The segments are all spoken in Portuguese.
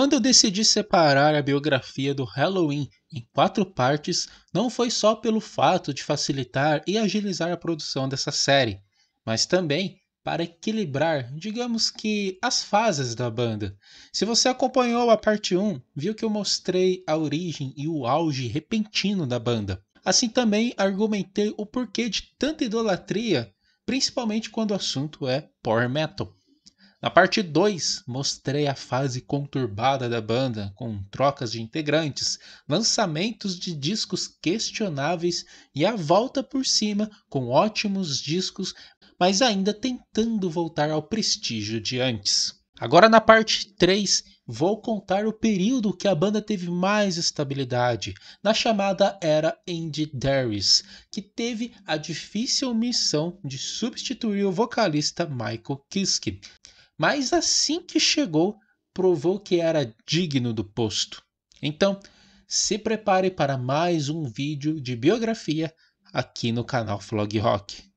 Quando eu decidi separar a biografia do Halloween em quatro partes, não foi só pelo fato de facilitar e agilizar a produção dessa série, mas também para equilibrar, digamos que, as fases da banda. Se você acompanhou a parte 1, viu que eu mostrei a origem e o auge repentino da banda. Assim também argumentei o porquê de tanta idolatria, principalmente quando o assunto é power metal. Na parte 2, mostrei a fase conturbada da banda, com trocas de integrantes, lançamentos de discos questionáveis e a volta por cima com ótimos discos, mas ainda tentando voltar ao prestígio de antes. Agora, na parte 3, vou contar o período que a banda teve mais estabilidade, na chamada Era Andy Darius, que teve a difícil missão de substituir o vocalista Michael Kiske, mas assim que chegou, provou que era digno do posto. Então, se prepare para mais um vídeo de biografia aqui no canal Flog Rock.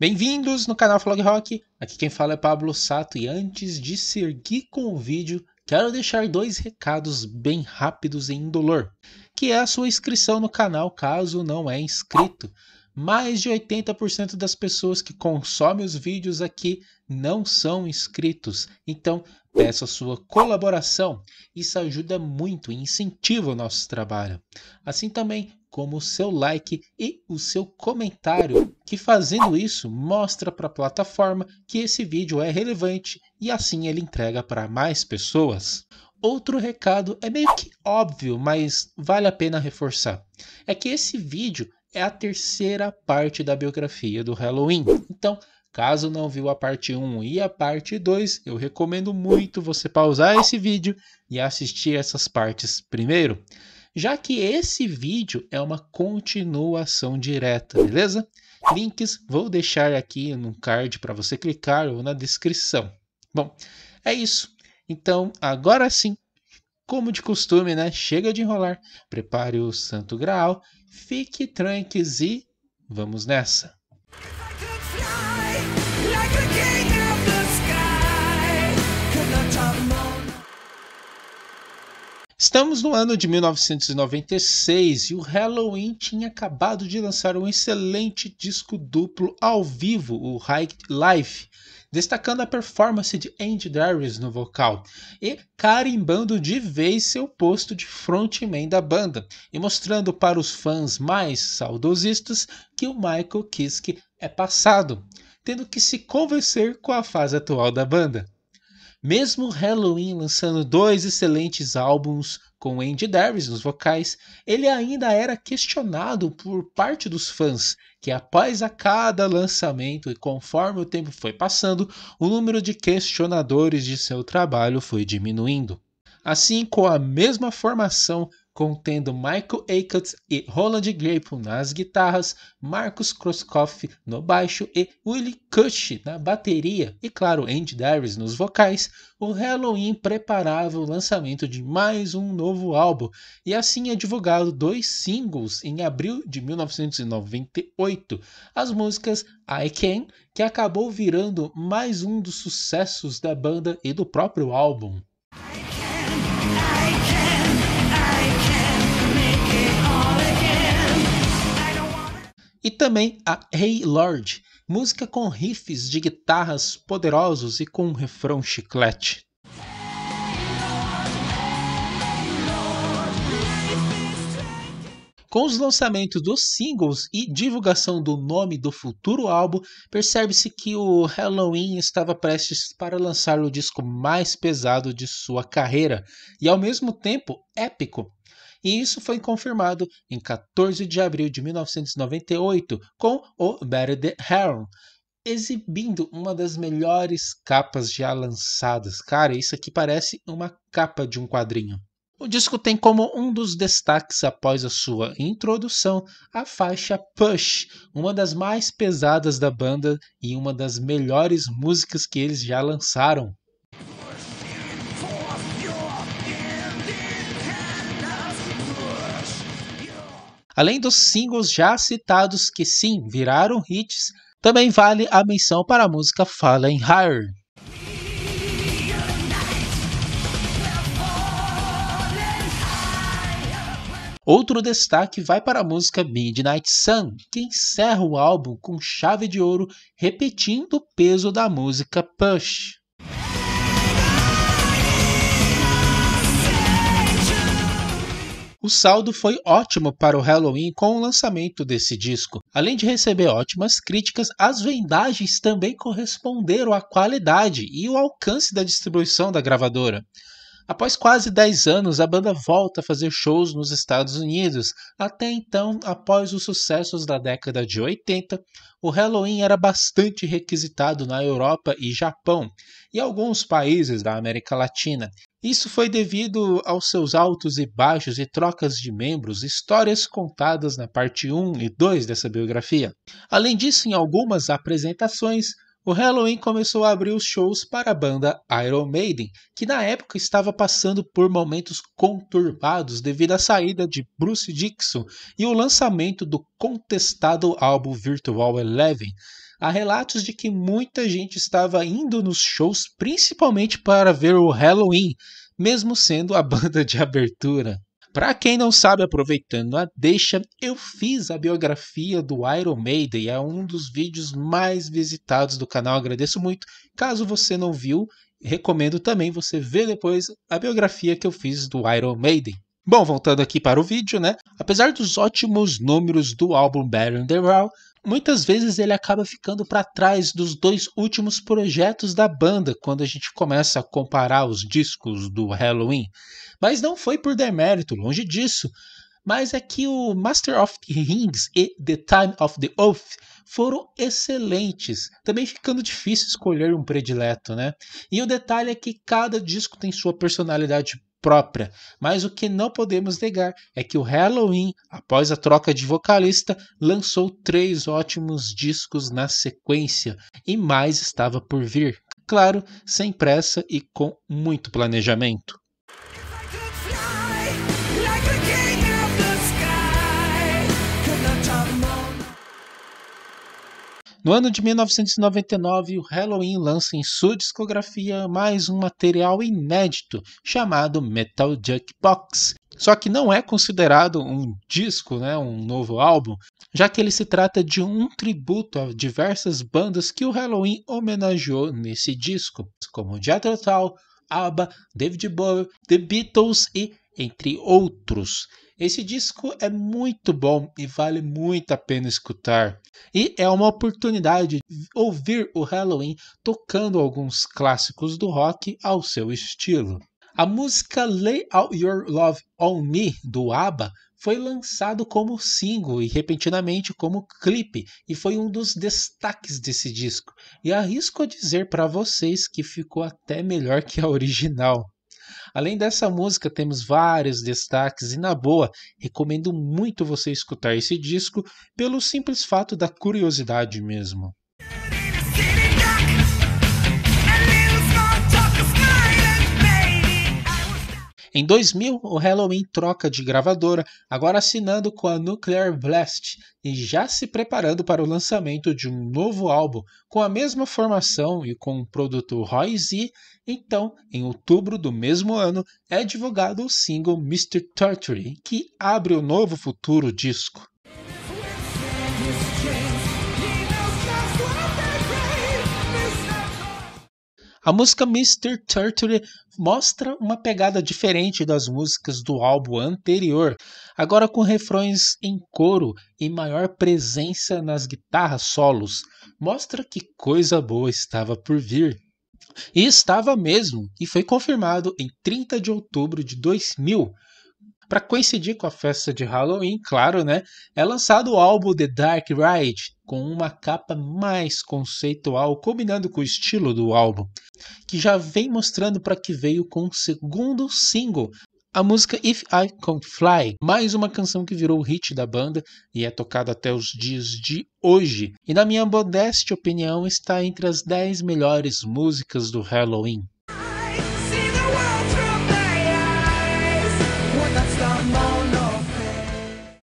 Bem-vindos no canal Flog Rock. Aqui quem fala é Pablo Sato e antes de seguir com o vídeo, quero deixar dois recados bem rápidos e indolor, que é a sua inscrição no canal caso não é inscrito. Mais de 80% das pessoas que consomem os vídeos aqui não são inscritos, então peço a sua colaboração. Isso ajuda muito e incentiva o nosso trabalho. Assim também como o seu like e o seu comentário, que fazendo isso mostra para a plataforma que esse vídeo é relevante e assim ele entrega para mais pessoas. Outro recado é meio que óbvio, mas vale a pena reforçar. É que esse vídeo é a terceira parte da biografia do Halloween. Então, caso não viu a parte 1 e a parte 2, eu recomendo muito você pausar esse vídeo e assistir essas partes primeiro já que esse vídeo é uma continuação direta, beleza? Links vou deixar aqui no card para você clicar ou na descrição. Bom, é isso. Então, agora sim, como de costume, né? Chega de enrolar, prepare o Santo Graal, fique tranques e vamos nessa! Estamos no ano de 1996 e o Halloween tinha acabado de lançar um excelente disco duplo ao vivo, o High Life, destacando a performance de Andy Darius no vocal e carimbando de vez seu posto de frontman da banda e mostrando para os fãs mais saudosistas que o Michael Kiske é passado, tendo que se convencer com a fase atual da banda. Mesmo Halloween lançando dois excelentes álbuns com Andy Davis nos vocais, ele ainda era questionado por parte dos fãs, que após a cada lançamento e conforme o tempo foi passando, o número de questionadores de seu trabalho foi diminuindo. Assim, com a mesma formação, contendo Michael Aikut e Roland Grapple nas guitarras, Marcus Kroskoff no baixo e Willie Kush na bateria e, claro, Andy Davis nos vocais, o Halloween preparava o lançamento de mais um novo álbum e assim é divulgado dois singles em abril de 1998, as músicas I Can, que acabou virando mais um dos sucessos da banda e do próprio álbum. e também a Hey Lord, música com riffs de guitarras poderosos e com um refrão chiclete. Com os lançamentos dos singles e divulgação do nome do futuro álbum, percebe-se que o Halloween estava prestes para lançar o disco mais pesado de sua carreira e ao mesmo tempo épico, e isso foi confirmado em 14 de abril de 1998 com o Better the Heron, exibindo uma das melhores capas já lançadas. Cara, isso aqui parece uma capa de um quadrinho. O disco tem como um dos destaques após a sua introdução a faixa Push, uma das mais pesadas da banda e uma das melhores músicas que eles já lançaram. Além dos singles já citados que sim viraram hits, também vale a menção para a música Fallen Higher, Outro destaque vai para a música Midnight Sun, que encerra o álbum com chave de ouro, repetindo o peso da música Push. O saldo foi ótimo para o Halloween com o lançamento desse disco. Além de receber ótimas críticas, as vendagens também corresponderam à qualidade e ao alcance da distribuição da gravadora. Após quase 10 anos, a banda volta a fazer shows nos Estados Unidos. Até então, após os sucessos da década de 80, o Halloween era bastante requisitado na Europa e Japão e alguns países da América Latina. Isso foi devido aos seus altos e baixos e trocas de membros, histórias contadas na parte 1 e 2 dessa biografia. Além disso, em algumas apresentações, o Halloween começou a abrir os shows para a banda Iron Maiden, que na época estava passando por momentos conturbados devido à saída de Bruce Dixon e o lançamento do contestado álbum Virtual Eleven, há relatos de que muita gente estava indo nos shows principalmente para ver o Halloween, mesmo sendo a banda de abertura. Para quem não sabe, aproveitando a deixa, eu fiz a biografia do Iron Maiden, é um dos vídeos mais visitados do canal, agradeço muito. Caso você não viu, recomendo também você ver depois a biografia que eu fiz do Iron Maiden. Bom, voltando aqui para o vídeo, né? Apesar dos ótimos números do álbum Better Than the Raw, muitas vezes ele acaba ficando para trás dos dois últimos projetos da banda quando a gente começa a comparar os discos do Halloween. Mas não foi por demérito, longe disso. Mas é que o Master of the Rings e The Time of the Oath foram excelentes, também ficando difícil escolher um predileto, né? E o detalhe é que cada disco tem sua personalidade própria, mas o que não podemos negar é que o Halloween, após a troca de vocalista, lançou três ótimos discos na sequência e mais estava por vir. Claro, sem pressa e com muito planejamento. No ano de 1999, o Halloween lança em sua discografia mais um material inédito chamado Metal Jukebox. Só que não é considerado um disco, né, um novo álbum, já que ele se trata de um tributo a diversas bandas que o Halloween homenageou nesse disco, como Jethro Tull, ABBA, David Bowie, The Beatles e entre outros. Esse disco é muito bom e vale muito a pena escutar. E é uma oportunidade de ouvir o Halloween tocando alguns clássicos do rock ao seu estilo. A música Lay Out Your Love On Me do ABBA foi lançado como single e repentinamente como clipe e foi um dos destaques desse disco. E arrisco a dizer para vocês que ficou até melhor que a original. Além dessa música, temos vários destaques e, na boa, recomendo muito você escutar esse disco pelo simples fato da curiosidade mesmo. Em 2000, o Halloween troca de gravadora, agora assinando com a Nuclear Blast e já se preparando para o lançamento de um novo álbum com a mesma formação e com o produtor Roy Z. Então, em outubro do mesmo ano, é divulgado o single Mr. Torture, que abre o novo futuro disco. A música Mr. Turtle mostra uma pegada diferente das músicas do álbum anterior, agora com refrões em coro e maior presença nas guitarras solos. Mostra que coisa boa estava por vir. E estava mesmo, e foi confirmado em 30 de outubro de 2000 para coincidir com a festa de Halloween, claro, né? É lançado o álbum The Dark Ride, com uma capa mais conceitual, combinando com o estilo do álbum, que já vem mostrando para que veio com o segundo single. A música If I Can't Fly, mais uma canção que virou hit da banda e é tocada até os dias de hoje. E na minha modesta opinião, está entre as 10 melhores músicas do Halloween.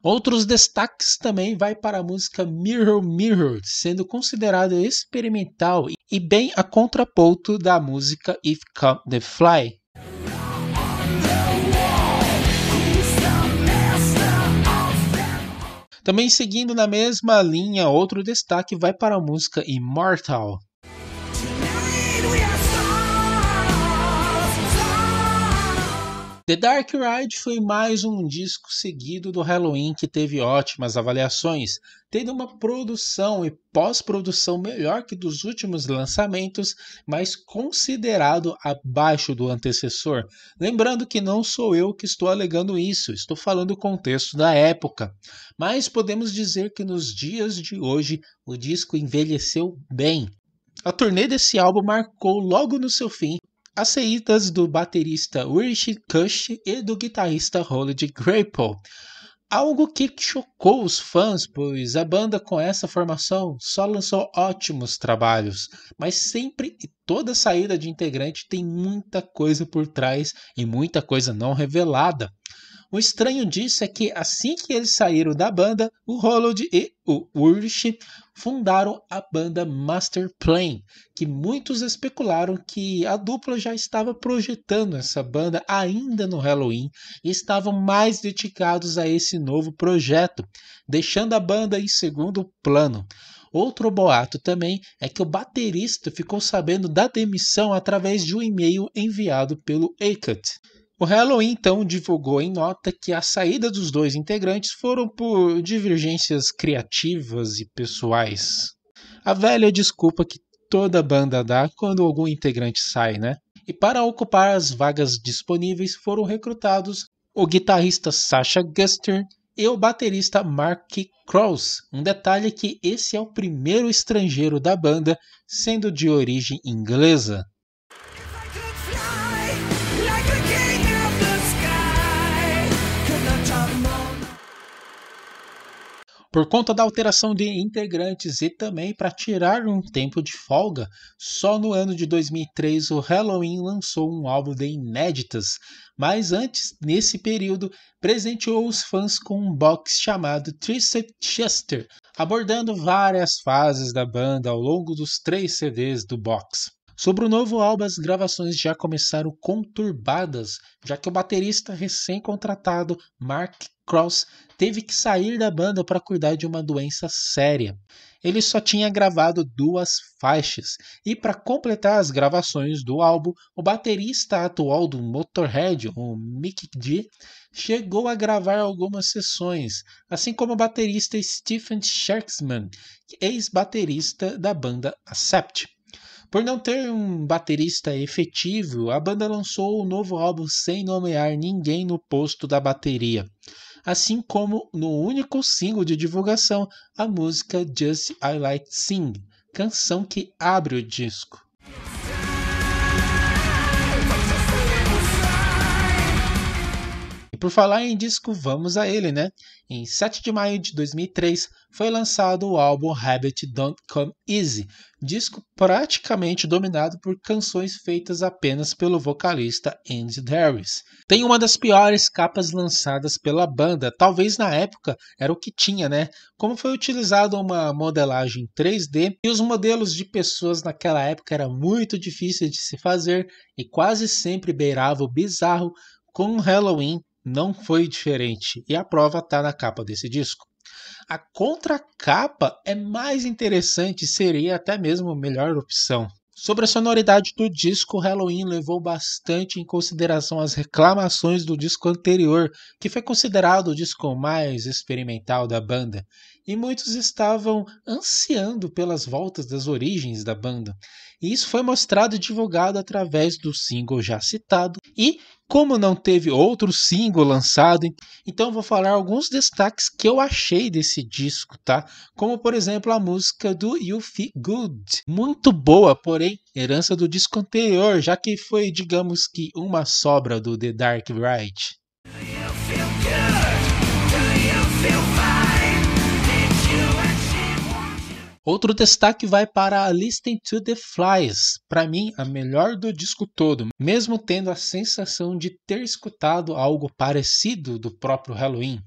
Outros destaques também vai para a música Mirror Mirror, sendo considerado experimental e bem a contraponto da música If Come the Fly, Também seguindo na mesma linha, outro destaque vai para a música Immortal, The Dark Ride foi mais um disco seguido do Halloween que teve ótimas avaliações, tendo uma produção e pós-produção melhor que dos últimos lançamentos, mas considerado abaixo do antecessor. Lembrando que não sou eu que estou alegando isso, estou falando o contexto da época. Mas podemos dizer que nos dias de hoje o disco envelheceu bem. A turnê desse álbum marcou logo no seu fim as saídas do baterista Rich Kush e do guitarrista Howlett Grapple. Algo que chocou os fãs, pois a banda com essa formação só lançou ótimos trabalhos, mas sempre e toda saída de integrante tem muita coisa por trás e muita coisa não revelada. O estranho disso é que, assim que eles saíram da banda, o Holland e o Ursh fundaram a banda Master Plan, que muitos especularam que a dupla já estava projetando essa banda ainda no Halloween e estavam mais dedicados a esse novo projeto, deixando a banda em segundo plano. Outro boato também é que o baterista ficou sabendo da demissão através de um e-mail enviado pelo Acut. O Halloween então divulgou em nota que a saída dos dois integrantes foram por divergências criativas e pessoais. A velha desculpa que toda banda dá quando algum integrante sai, né? E para ocupar as vagas disponíveis foram recrutados o guitarrista Sasha Guster e o baterista Mark Cross. Um detalhe é que esse é o primeiro estrangeiro da banda, sendo de origem inglesa. por conta da alteração de integrantes e também para tirar um tempo de folga, só no ano de 2003 o Halloween lançou um álbum de inéditas, mas antes, nesse período, presenteou os fãs com um box chamado Tricep Chester, abordando várias fases da banda ao longo dos três CDs do box. Sobre o novo álbum, as gravações já começaram conturbadas, já que o baterista recém-contratado Mark Cross teve que sair da banda para cuidar de uma doença séria. Ele só tinha gravado duas faixas, e para completar as gravações do álbum, o baterista atual do Motorhead, o Mick D, chegou a gravar algumas sessões, assim como o baterista Stephen Sherksman, ex-baterista da banda Accept. Por não ter um baterista efetivo, a banda lançou o um novo álbum sem nomear ninguém no posto da bateria assim como no único single de divulgação, a música Just I Like Sing, canção que abre o disco. por falar em disco, vamos a ele, né? Em 7 de maio de 2003 foi lançado o álbum Habit Don't Come Easy, disco praticamente dominado por canções feitas apenas pelo vocalista Andy Harris. Tem uma das piores capas lançadas pela banda, talvez na época era o que tinha, né? Como foi utilizada uma modelagem 3D e os modelos de pessoas naquela época era muito difícil de se fazer e quase sempre beirava o bizarro, com Halloween não foi diferente e a prova está na capa desse disco. A contracapa é mais interessante, seria até mesmo a melhor opção. Sobre a sonoridade do disco, Halloween levou bastante em consideração as reclamações do disco anterior, que foi considerado o disco mais experimental da banda, e muitos estavam ansiando pelas voltas das origens da banda. E isso foi mostrado e divulgado através do single já citado. E como não teve outro single lançado, então vou falar alguns destaques que eu achei desse disco, tá? Como por exemplo a música do You Feel Good, muito boa, porém herança do disco anterior, já que foi, digamos que, uma sobra do The Dark Ride. Do you feel good? Do you feel fine? Outro destaque vai para a Listen to the Flies, para mim a melhor do disco todo, mesmo tendo a sensação de ter escutado algo parecido do próprio Halloween.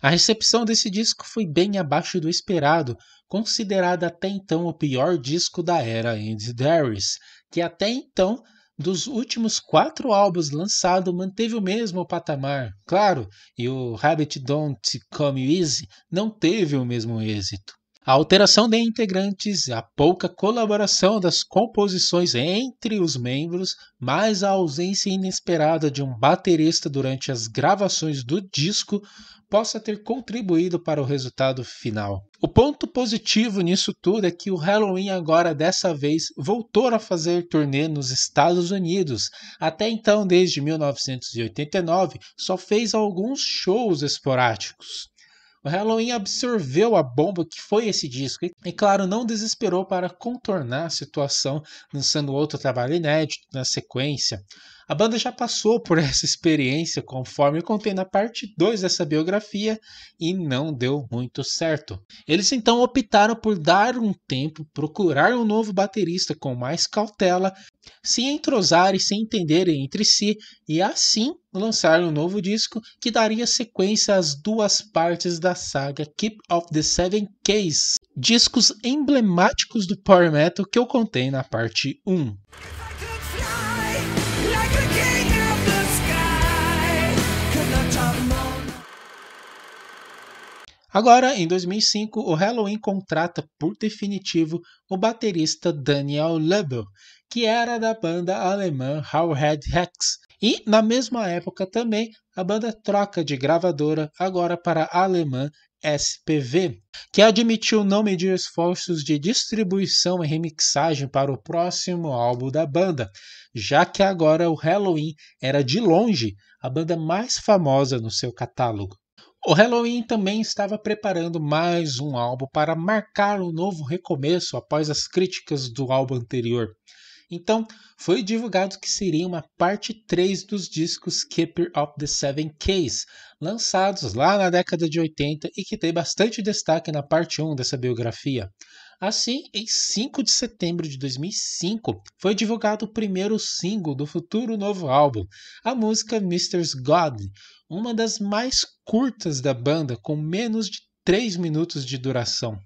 A recepção desse disco foi bem abaixo do esperado, considerado até então o pior disco da era Andy Darius, que até então dos últimos quatro álbuns lançados manteve o mesmo patamar, claro, e o Rabbit Don't Come Easy não teve o mesmo êxito. A alteração de integrantes, a pouca colaboração das composições entre os membros, mais a ausência inesperada de um baterista durante as gravações do disco possa ter contribuído para o resultado final. O ponto positivo nisso tudo é que o Halloween agora dessa vez voltou a fazer turnê nos Estados Unidos. Até então, desde 1989, só fez alguns shows esporádicos. O Halloween absorveu a bomba que foi esse disco e, claro, não desesperou para contornar a situação, lançando outro trabalho inédito na sequência. A banda já passou por essa experiência, conforme eu contei na parte 2 dessa biografia, e não deu muito certo. Eles então optaram por dar um tempo, procurar um novo baterista com mais cautela, se entrosarem, se entenderem entre si e assim lançar um novo disco que daria sequência às duas partes da saga Keep of the Seven Ks, discos emblemáticos do power metal que eu contei na parte 1. Agora, em 2005, o Halloween contrata por definitivo o baterista Daniel Löbel, que era da banda alemã Howhead Hex. E, na mesma época também, a banda troca de gravadora agora para a alemã SPV, que admitiu não medir esforços de distribuição e remixagem para o próximo álbum da banda, já que agora o Halloween era de longe a banda mais famosa no seu catálogo. O Halloween também estava preparando mais um álbum para marcar um novo recomeço após as críticas do álbum anterior. Então, foi divulgado que seria uma parte 3 dos discos Keeper of the Seven Keys, lançados lá na década de 80 e que tem bastante destaque na parte 1 dessa biografia. Assim, em 5 de setembro de 2005, foi divulgado o primeiro single do futuro novo álbum, a música Mr. God, uma das mais curtas da banda, com menos de 3 minutos de duração.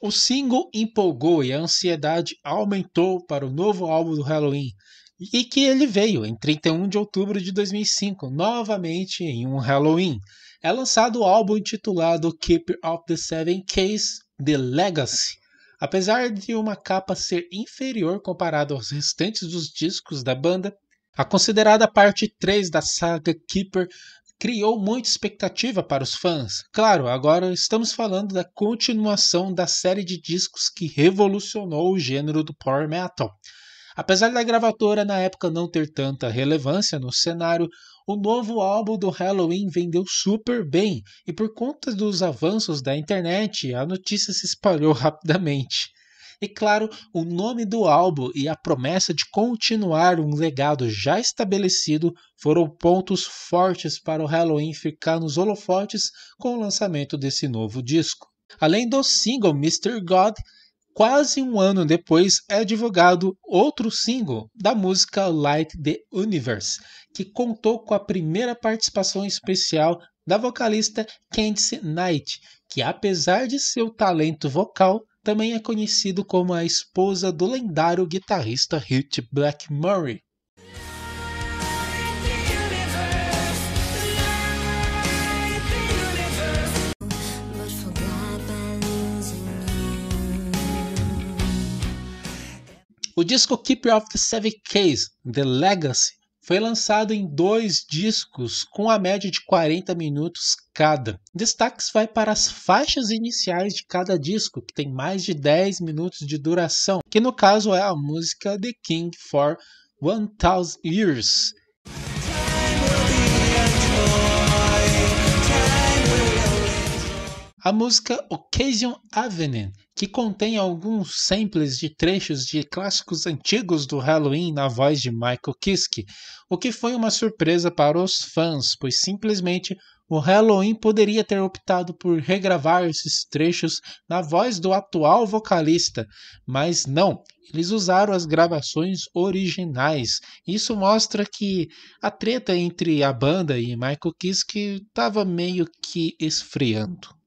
O single empolgou e a ansiedade aumentou para o novo álbum do Halloween, e que ele veio em 31 de outubro de 2005, novamente em um Halloween. É lançado o álbum intitulado Keeper of the Seven Keys The Legacy. Apesar de uma capa ser inferior comparado aos restantes dos discos da banda, a considerada parte 3 da saga Keeper criou muita expectativa para os fãs. Claro, agora estamos falando da continuação da série de discos que revolucionou o gênero do power metal. Apesar da gravadora na época não ter tanta relevância no cenário, o novo álbum do Halloween vendeu super bem e, por conta dos avanços da internet, a notícia se espalhou rapidamente. E claro, o nome do álbum e a promessa de continuar um legado já estabelecido foram pontos fortes para o Halloween ficar nos holofotes com o lançamento desse novo disco. Além do single Mr. God, Quase um ano depois é divulgado outro single da música Light the Universe, que contou com a primeira participação especial da vocalista Candice Knight, que apesar de seu talento vocal, também é conhecido como a esposa do lendário guitarrista Hit Blackmore. O disco Keeper of the Seven Case, The Legacy, foi lançado em dois discos com a média de 40 minutos cada. Destaques vai para as faixas iniciais de cada disco, que tem mais de 10 minutos de duração, que no caso é a música The King for 1000 Years a música Occasion Avenue, que contém alguns samples de trechos de clássicos antigos do Halloween na voz de Michael Kiske, o que foi uma surpresa para os fãs, pois simplesmente o Halloween poderia ter optado por regravar esses trechos na voz do atual vocalista, mas não, eles usaram as gravações originais. Isso mostra que a treta entre a banda e Michael Kiske estava meio que esfriando.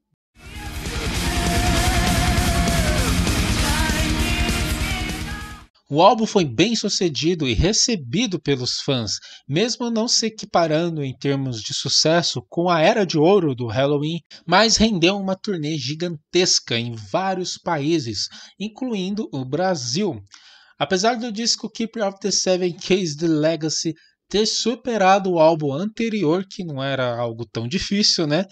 O álbum foi bem sucedido e recebido pelos fãs, mesmo não se equiparando em termos de sucesso com a era de ouro do Halloween, mas rendeu uma turnê gigantesca em vários países, incluindo o Brasil. Apesar do disco Keeper of the Seven Keys The Legacy ter superado o álbum anterior, que não era algo tão difícil, né?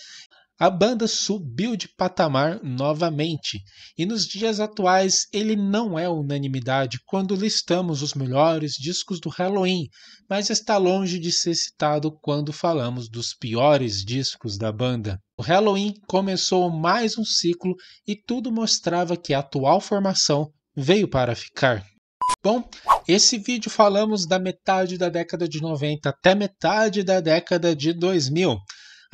a banda subiu de patamar novamente, e nos dias atuais ele não é unanimidade quando listamos os melhores discos do Halloween, mas está longe de ser citado quando falamos dos piores discos da banda. O Halloween começou mais um ciclo e tudo mostrava que a atual formação veio para ficar. Bom, esse vídeo falamos da metade da década de 90 até metade da década de 2000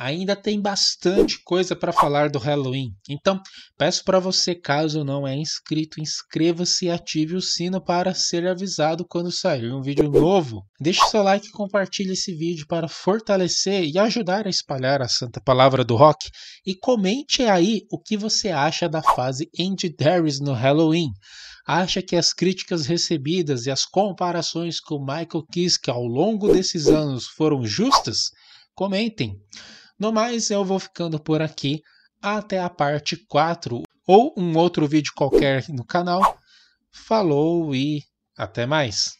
ainda tem bastante coisa para falar do Halloween. Então, peço para você, caso não é inscrito, inscreva-se e ative o sino para ser avisado quando sair um vídeo novo. Deixe seu like e compartilhe esse vídeo para fortalecer e ajudar a espalhar a santa palavra do rock. E comente aí o que você acha da fase Andy Darius no Halloween acha que as críticas recebidas e as comparações com Michael Kiske ao longo desses anos foram justas? Comentem. No mais, eu vou ficando por aqui até a parte 4 ou um outro vídeo qualquer no canal. Falou e até mais!